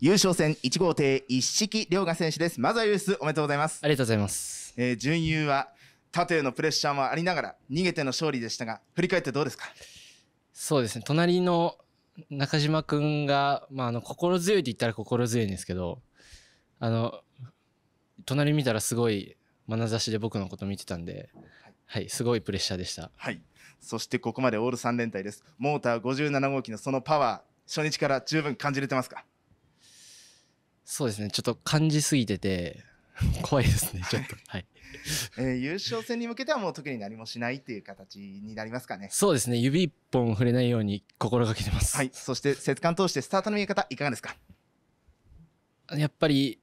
優勝戦1号艇一式涼河選手ですまずは優スおめでとうございますありがとうございます、えー、準優は縦へのプレッシャーもありながら逃げての勝利でしたが振り返ってどうですかそうですね隣の中島くんが、まあ、あの心強いって言ったら心強いんですけどあの隣見たらすごい眼差しで僕のこと見てたんで、はい、すごいプレッシャーでした。はい、そしてここまでオール3連隊です。モーター57号機のそのパワー、初日から十分感じれてますかそうですね。ちょっと感じすぎてて、怖いですね、ちょっと。はい。えー、優勝戦に向けてはもう特に何もしないっていう形になりますかね。そうですね。指一本触れないように心がけてます。はい。そして、節間通してスタートの見え方、いかがですかやっぱり、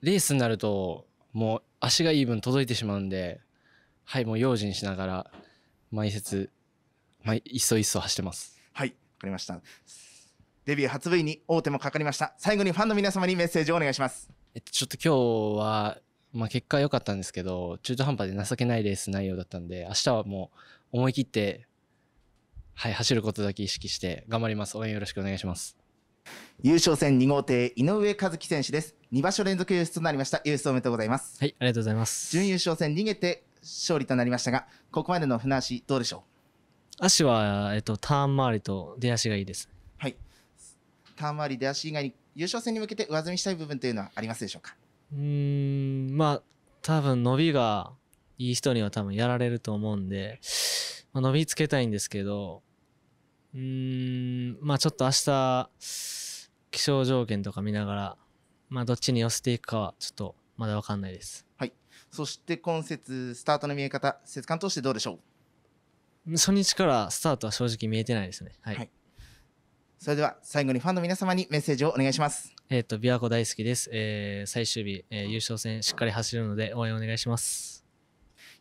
レースになると、もう足がいい分届いてしまうんで、はい、もう用心しながら、毎節、毎、いっそいっそ走ってます。はい、わかりました。デビュー初 V に大手もかかりました。最後にファンの皆様にメッセージをお願いします。えっと、ちょっと今日は、まあ、結果良かったんですけど、中途半端で情けないレース内容だったんで、明日はもう思い切って、はい、走ることだけ意識して頑張ります。応援よろしくお願いします。優勝戦2号艇井上和樹選手です。2場所連続優勝となりました。優勝おめでとうございます。はい、ありがとうございます。準優勝戦逃げて勝利となりましたが、ここまでの船足どうでしょう。足はえっとターン周りと出足がいいです。短回り出足以外に優勝戦に向けて上積みしたい部分というのはありますでしょうかうんまあ多分伸びがいい人には多分やられると思うんで、まあ、伸びつけたいんですけどうんまあちょっと明日気象条件とか見ながら、まあ、どっちに寄せていくかはちょっとまだ分かんないです。はい、そして今節スタートの見え方節間通してどうでしょう初日からスタートは正直見えてないですね。はい、はいそれでは最後にファンの皆様にメッセージをお願いします。えっ、ー、と、琵琶湖大好きです。えー、最終日、えー、優勝戦しっかり走るので応援お願いします。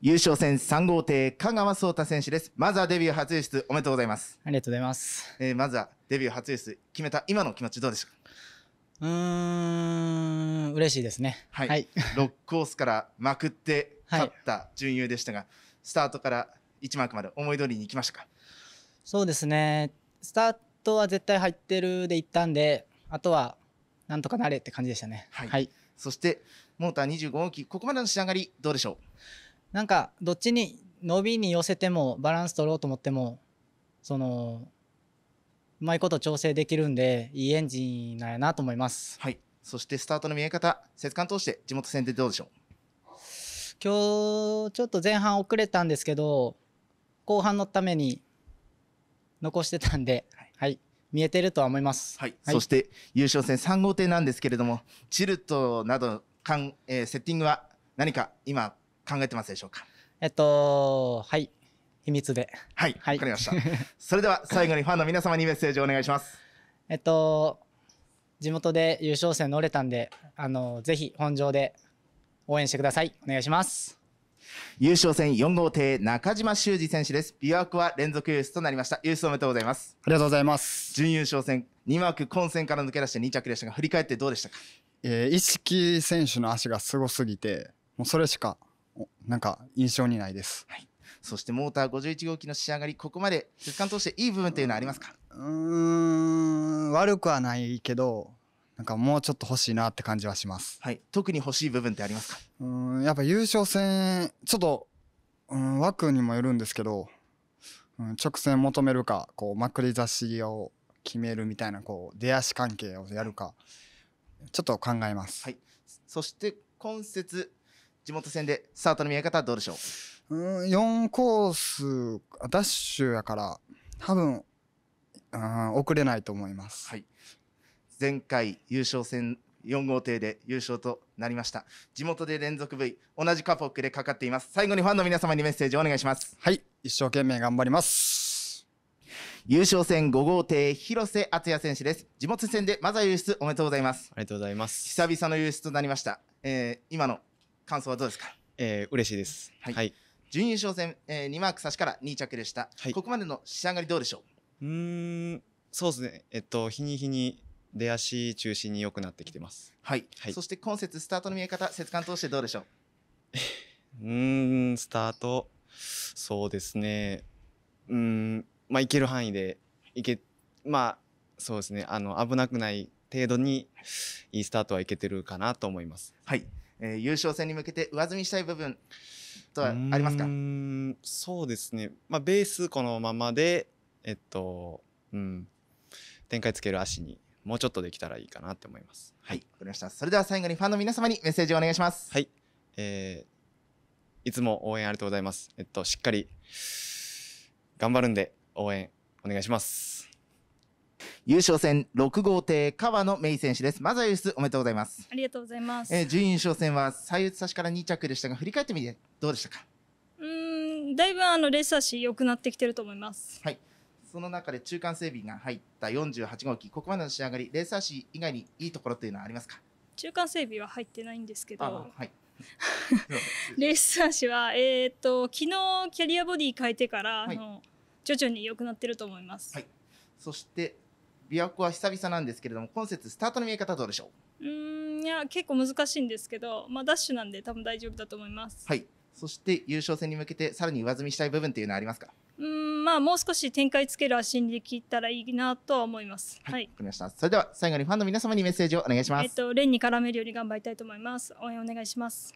優勝戦3号艇、香川壮太選手です。まずはデビュー初優出おめでとうございます。ありがとうございます。えー、まずはデビュー初優出決めた今の気持ちどうでしたかうん、嬉しいですね。はい。はい、6コースからまくって 勝った準優でしたが、はい、スタートから1マークまで思い通りにいきましたかそうですね。スタートは絶対入ってるでいったんで、あとはなんとかなれって感じでしたね。はい。はい、そして、モーター25号機、ここまでの仕上がり、どうでしょうなんか、どっちに、伸びに寄せても、バランス取ろうと思っても、その、うまいこと調整できるんで、いいエンジンなんやなと思います。はい。そして、スタートの見え方、節間通して、地元戦でどうでしょう今日、ちょっと前半遅れたんですけど、後半のために残してたんで、見えてるとは思います、はい、はい、そして優勝戦3号艇なんですけれどもチルトなどかん、えー、セッティングは何か今考えてますでしょうかえっとはい秘密ではい、はい、分かりましたそれでは最後にファンの皆様にメッセージをお願いします えっと地元で優勝戦乗れたんであのぜひ本場で応援してくださいお願いします優勝戦4号艇中島修二選手です琵琶湖は連続優勝となりました優勝おめでとうございますありがとうございます準優勝戦2枠混戦から抜け出して2着でしたが振り返ってどうでしたか、えー、意識選手の足がすごすぎてもうそれしかなんか印象にないです、はい、そしてモーター51号機の仕上がりここまで実感通していい部分というのはありますかうん悪くはないけどなんかもうちょっと欲しいなって感じはします。はい。特に欲しい部分ってありますかうん、やっぱ優勝戦、ちょっと、うん、枠にもよるんですけど、うん、直線求めるか、こう、まくり差しを決めるみたいな、こう、出足関係をやるか、ちょっと考えます。はい。そして、今節、地元戦でスタートの見え方はどうでしょううん、4コース、ダッシュやから、多分、うん、遅れないと思います。はい。前回優勝戦4号艇で優勝となりました地元で連続 V 同じカポックでかかっています最後にファンの皆様にメッセージをお願いしますはい一生懸命頑張ります優勝戦5号艇広瀬敦也選手です地元戦でまずは優出おめでとうございますありがとうございます久々の優出となりました、えー、今の感想はどうですか、えー、嬉しいです、はい、はい、準優勝戦、えー、2マーク差しから2着でした、はい、ここまでの仕上がりどうでしょううんそうですねえっと日に日に出足中心に良くなってきてます。はい。はい、そして今節スタートの見え方、節間通してどうでしょう。うん、スタート。そうですね。うん、まあ、いける範囲で、いけ、まあ、そうですね。あの、危なくない程度に、いいスタートはいけてるかなと思います。はい。えー、優勝戦に向けて上積みしたい部分とはありますかうん、そうですね、まあ、ベースこのままで、えっとうん、展開つける足にもうちょっとできたらいいかなって思います。はい、わかりました。それでは最後にファンの皆様にメッセージをお願いします。はい、えー、いつも応援ありがとうございます。えっとしっかり頑張るんで応援お願いします。優勝戦6号艇川野芽衣選手です。まずは優出おめでとうございます。ありがとうございます。えー、準優勝戦は最優差しから2着でしたが振り返ってみてどうでしたか。うん、だいぶあのレース差し良くなってきてると思います。はい。その中で中間整備が入った48号機、ここまでの仕上がり、レーサー紙以外にいいところというのはありますか中間整備は入ってないんですけど、はい、レーサー紙は、えー、っと昨日キャリアボディ変えてから、はい、あの徐々に良くなってると思います。はい、そして琵琶湖は久々なんですけれども、今節スタートの見え方どうでしょう。うん、いや結構難しいんですけど、まあダッシュなんで多分大丈夫だと思います。はい。そして優勝戦に向けてさらに上積みしたい部分っていうのはありますか。うんまあもう少し展開つける足にできたらいいなとは思います。はい。わ、はい、かりました。それでは最後にファンの皆様にメッセージをお願いします。えっと連に絡めるように頑張りたいと思います。応援お願いします。